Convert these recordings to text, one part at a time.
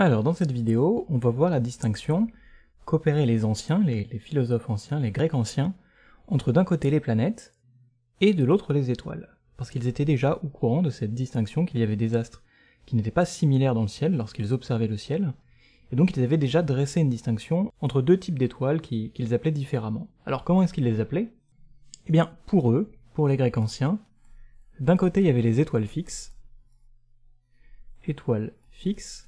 Alors dans cette vidéo, on va voir la distinction qu'opéraient les anciens, les, philosophes anciens, les grecs anciens, entre d'un côté les planètes et de l'autre les étoiles, parce qu'ils étaient déjà au courant de cette distinction qu'il y avait des astres qui n'étaient pas similaires dans le ciel lorsqu'ils observaient le ciel, et donc ils avaient déjà dressé une distinction entre deux types d'étoiles qu'ils appelaient différemment. Alors comment est-ce qu'ils les appelaient Eh bien pour eux, pour les Grecs anciens, d'un côté il y avait les étoiles fixes, étoiles fixes,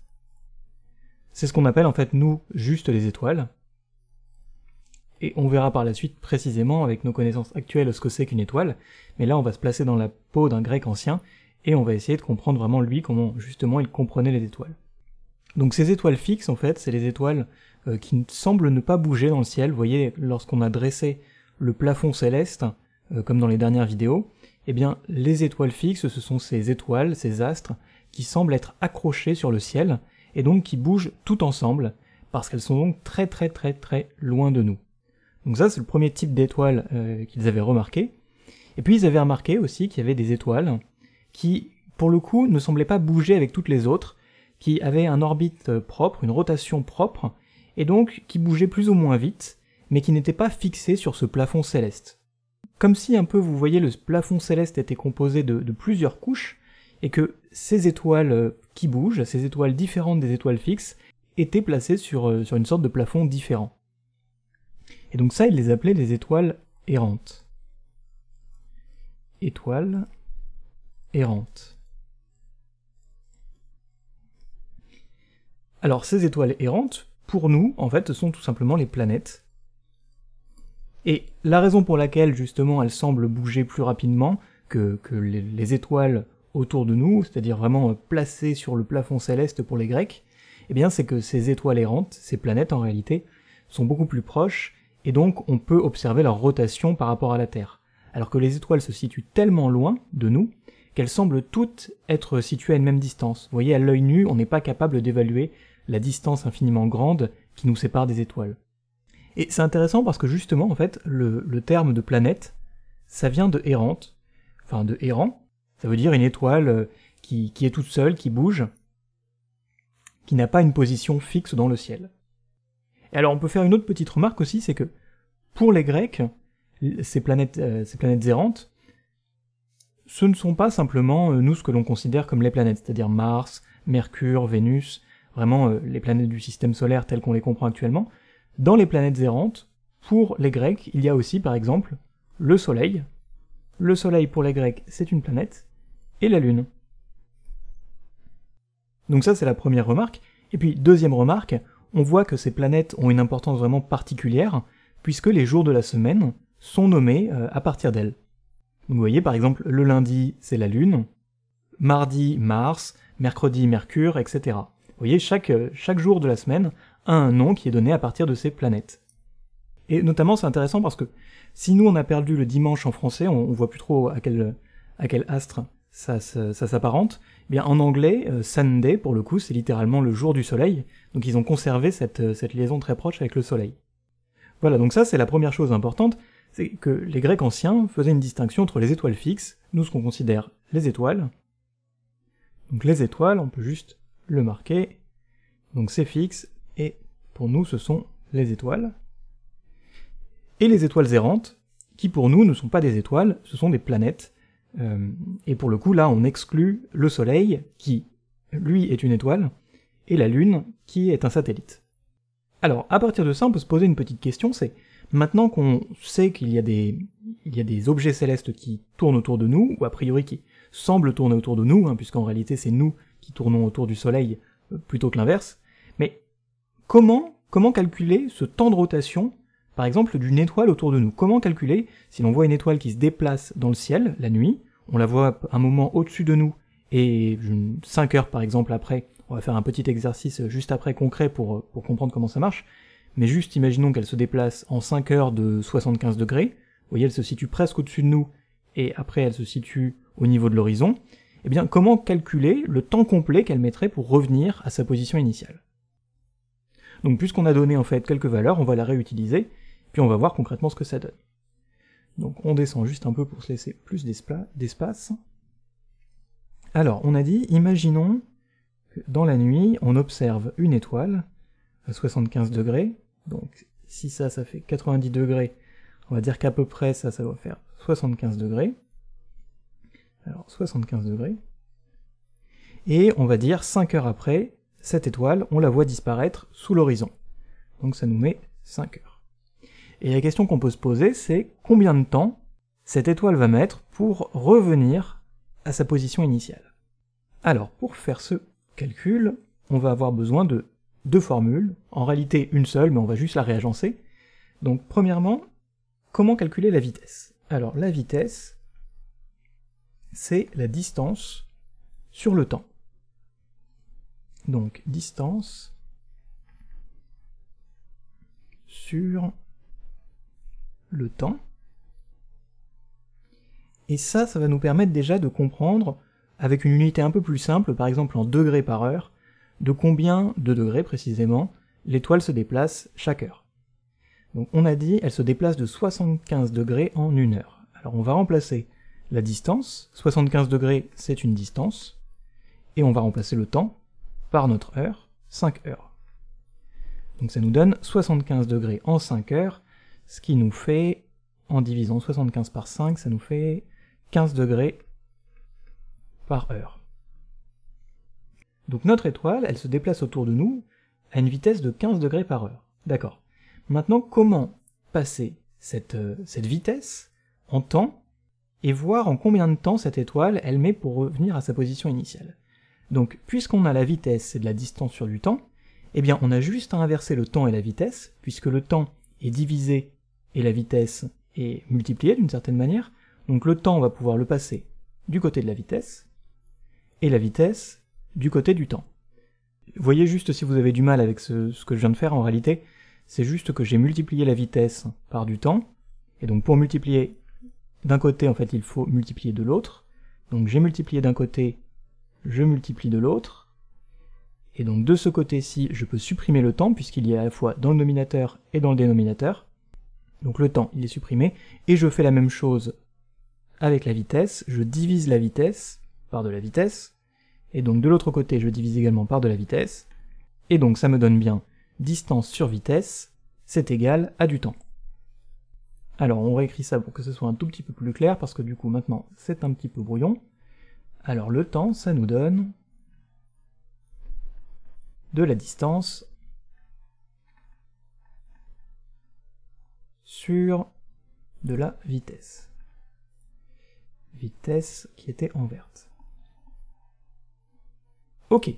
c'est ce qu'on appelle en fait nous juste les étoiles. Et on verra par la suite précisément avec nos connaissances actuelles ce que c'est qu'une étoile, mais là on va se placer dans la peau d'un grec ancien et on va essayer de comprendre vraiment lui comment justement il comprenait les étoiles. Donc ces étoiles fixes en fait, c'est les étoiles euh, qui semblent ne pas bouger dans le ciel. Vous voyez, lorsqu'on a dressé le plafond céleste, euh, comme dans les dernières vidéos, eh bien les étoiles fixes, ce sont ces étoiles, ces astres, qui semblent être accrochés sur le ciel et donc qui bougent tout ensemble, parce qu'elles sont donc très très très très loin de nous. Donc ça c'est le premier type d'étoile euh, qu'ils avaient remarqué. Et puis ils avaient remarqué aussi qu'il y avait des étoiles qui, pour le coup, ne semblaient pas bouger avec toutes les autres, qui avaient un orbite euh, propre, une rotation propre, et donc qui bougeaient plus ou moins vite, mais qui n'étaient pas fixées sur ce plafond céleste. Comme si un peu, vous voyez, le plafond céleste était composé de plusieurs couches, et que ces étoiles euh, qui bougent, ces étoiles différentes des étoiles fixes, étaient placées sur, euh, sur une sorte de plafond différent. Et donc ça, il les appelait des étoiles errantes. Étoiles errantes. Alors ces étoiles errantes, pour nous, en fait, ce sont tout simplement les planètes. Et la raison pour laquelle justement elles semblent bouger plus rapidement que, les étoiles autour de nous, c'est-à-dire vraiment euh, placé sur le plafond céleste pour les Grecs, eh bien c'est que ces étoiles errantes, ces planètes en réalité, sont beaucoup plus proches, et donc on peut observer leur rotation par rapport à la Terre. Alors que les étoiles se situent tellement loin de nous, qu'elles semblent toutes être situées à une même distance. Vous voyez, à l'œil nu, on n'est pas capable d'évaluer la distance infiniment grande qui nous sépare des étoiles. Et c'est intéressant parce que justement, en fait, le, le terme de planète, ça vient de errante, enfin de errant, ça veut dire une étoile euh, qui, est toute seule, qui bouge, qui n'a pas une position fixe dans le ciel. Et alors on peut faire une autre petite remarque aussi, c'est que pour les Grecs, ces planètes, euh, ces planètes errantes, ce ne sont pas simplement euh, nous ce que l'on considère comme les planètes, c'est-à-dire Mars, Mercure, Vénus, vraiment les planètes du système solaire telles qu'on les comprend actuellement. Dans les planètes errantes, pour les Grecs, il y a aussi par exemple le Soleil. Le Soleil pour les Grecs, c'est une planète et la Lune. Donc ça c'est la première remarque. Et puis deuxième remarque, on voit que ces planètes ont une importance vraiment particulière, puisque les jours de la semaine sont nommés euh, à partir d'elles. Vous voyez par exemple le lundi c'est la Lune, mardi Mars, mercredi Mercure, etc. Vous voyez chaque, euh, chaque jour de la semaine a un nom qui est donné à partir de ces planètes. Et notamment c'est intéressant parce que si nous on a perdu le dimanche en français, on, voit plus trop à quel, à quel astre ça, s'apparente. Eh bien, en anglais, euh, Sunday, pour le coup, c'est littéralement le jour du soleil, donc ils ont conservé euh, cette liaison très proche avec le soleil. Voilà, donc ça c'est la première chose importante, c'est que les Grecs anciens faisaient une distinction entre les étoiles fixes, nous ce qu'on considère les étoiles. Donc les étoiles, on peut juste le marquer, donc c'est fixe, et pour nous ce sont les étoiles. Et les étoiles errantes, qui pour nous ne sont pas des étoiles, ce sont des planètes, euh, et pour le coup, là, on exclut le Soleil, qui, lui, est une étoile, et la Lune, qui est un satellite. Alors, à partir de ça, on peut se poser une petite question, c'est, maintenant qu'on sait qu'il y, a des, il y a des objets célestes qui tournent autour de nous, ou a priori qui semblent tourner autour de nous, hein, puisqu'en réalité c'est nous qui tournons autour du Soleil euh, plutôt que l'inverse, mais comment, comment calculer ce temps de rotation par exemple d'une étoile autour de nous. Comment calculer si l'on voit une étoile qui se déplace dans le ciel la nuit, on la voit un moment au-dessus de nous et 5 heures par exemple après, on va faire un petit exercice juste après concret pour, comprendre comment ça marche, mais juste imaginons qu'elle se déplace en 5 heures de 75 degrés, vous voyez elle se situe presque au-dessus de nous et après elle se situe au niveau de l'horizon, et eh bien comment calculer le temps complet qu'elle mettrait pour revenir à sa position initiale donc puisqu'on a donné en fait quelques valeurs, on va la réutiliser, puis on va voir concrètement ce que ça donne. Donc on descend juste un peu pour se laisser plus d'espace. Alors on a dit, imaginons que dans la nuit, on observe une étoile à 75 degrés, donc si ça, ça fait 90 degrés, on va dire qu'à peu près ça, ça doit faire 75 degrés. Alors 75 degrés. Et on va dire 5 heures après, cette étoile, on la voit disparaître sous l'horizon. Donc ça nous met 5 heures. Et la question qu'on peut se poser, c'est combien de temps cette étoile va mettre pour revenir à sa position initiale. Alors, pour faire ce calcul, on va avoir besoin de deux formules, en réalité une seule, mais on va juste la réagencer. Donc, premièrement, comment calculer la vitesse Alors, la vitesse, c'est la distance sur le temps. Donc, distance sur le temps. Et ça, ça va nous permettre déjà de comprendre, avec une unité un peu plus simple, par exemple en degrés par heure, de combien de degrés précisément l'étoile se déplace chaque heure. Donc on a dit, elle se déplace de 75 degrés en une heure. Alors on va remplacer la distance, 75 degrés c'est une distance, et on va remplacer le temps par notre heure, 5 heures. Donc ça nous donne 75 degrés en 5 heures, ce qui nous fait, en divisant 75 par 5, ça nous fait 15 degrés par heure. Donc notre étoile, elle se déplace autour de nous à une vitesse de 15 degrés par heure. D'accord. Maintenant, comment passer cette, euh, cette vitesse en temps et voir en combien de temps cette étoile, elle met pour revenir à sa position initiale donc, puisqu'on a la vitesse et de la distance sur du temps, eh bien, on a juste à inverser le temps et la vitesse, puisque le temps est divisé et la vitesse est multipliée d'une certaine manière, donc le temps va pouvoir le passer du côté de la vitesse, et la vitesse du côté du temps. Voyez juste si vous avez du mal avec ce, que je viens de faire en réalité, c'est juste que j'ai multiplié la vitesse par du temps, et donc pour multiplier d'un côté en fait il faut multiplier de l'autre, donc j'ai multiplié d'un côté, je multiplie de l'autre, et donc de ce côté-ci je peux supprimer le temps puisqu'il y a à la fois dans le nominateur et dans le dénominateur, donc le temps, il est supprimé. Et je fais la même chose avec la vitesse. Je divise la vitesse par de la vitesse. Et donc de l'autre côté, je divise également par de la vitesse. Et donc ça me donne bien distance sur vitesse, c'est égal à du temps. Alors on réécrit ça pour que ce soit un tout petit peu plus clair, parce que du coup maintenant c'est un petit peu brouillon. Alors le temps, ça nous donne de la distance sur de la vitesse. Vitesse qui était en verte. Ok.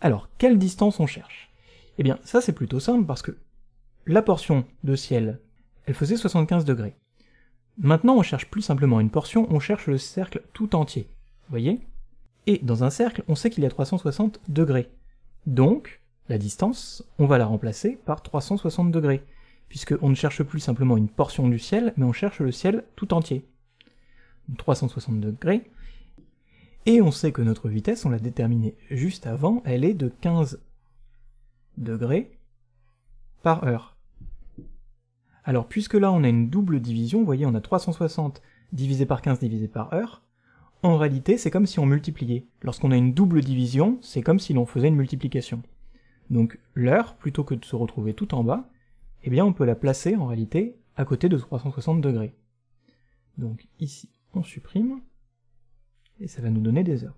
Alors, quelle distance on cherche Eh bien, ça c'est plutôt simple parce que la portion de ciel, elle faisait 75 degrés. Maintenant, on cherche plus simplement une portion, on cherche le cercle tout entier. Vous voyez Et dans un cercle, on sait qu'il y a 360 degrés. Donc, la distance, on va la remplacer par 360 degrés puisqu'on ne cherche plus simplement une portion du ciel, mais on cherche le ciel tout entier. 360 degrés. Et on sait que notre vitesse, on l'a déterminée juste avant, elle est de 15 degrés par heure. Alors puisque là on a une double division, vous voyez on a 360 divisé par 15 divisé par heure, en réalité c'est comme si on multipliait. Lorsqu'on a une double division, c'est comme si l'on faisait une multiplication. Donc l'heure, plutôt que de se retrouver tout en bas, eh bien on peut la placer en réalité à côté de 360 degrés. Donc ici, on supprime, et ça va nous donner des heures.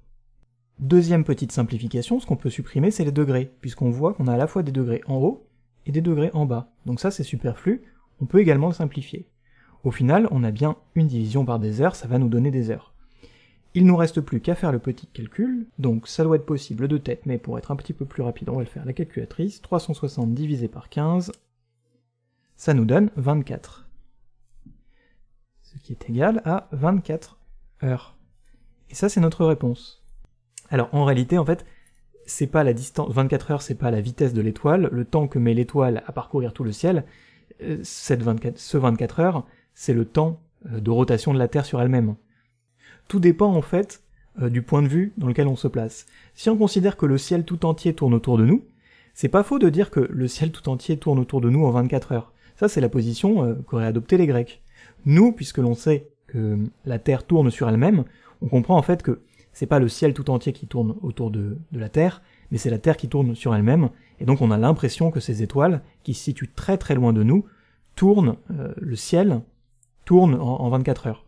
Deuxième petite simplification, ce qu'on peut supprimer, c'est les degrés, puisqu'on voit qu'on a à la fois des degrés en haut et des degrés en bas. Donc ça, c'est superflu, on peut également le simplifier. Au final, on a bien une division par des heures, ça va nous donner des heures. Il nous reste plus qu'à faire le petit calcul, donc ça doit être possible de tête, mais pour être un petit peu plus rapide, on va le faire à la calculatrice. 360 divisé par 15, ça nous donne 24. Ce qui est égal à 24 heures. Et ça, c'est notre réponse. Alors, en réalité, en fait, c'est pas la distance, 24 heures, c'est pas la vitesse de l'étoile, le temps que met l'étoile à parcourir tout le ciel, euh, cette ce 24 heures, c'est le temps euh, de rotation de la Terre sur elle-même. Tout dépend, en fait, euh, du point de vue dans lequel on se place. Si on considère que le ciel tout entier tourne autour de nous, c'est pas faux de dire que le ciel tout entier tourne autour de nous en 24 heures. Ça, c'est la position euh, qu'auraient adoptée les Grecs. Nous, puisque l'on sait que la Terre tourne sur elle-même, on comprend en fait que c'est pas le ciel tout entier qui tourne autour de, la Terre, mais c'est la Terre qui tourne sur elle-même, et donc on a l'impression que ces étoiles, qui se situent très très loin de nous, tournent, euh, le ciel tourne en 24 heures.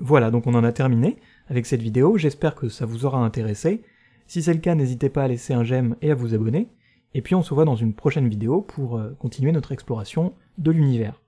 Voilà, donc on en a terminé avec cette vidéo, j'espère que ça vous aura intéressé. Si c'est le cas, n'hésitez pas à laisser un j'aime et à vous abonner. Et puis on se voit dans une prochaine vidéo pour euh, continuer notre exploration de l'univers.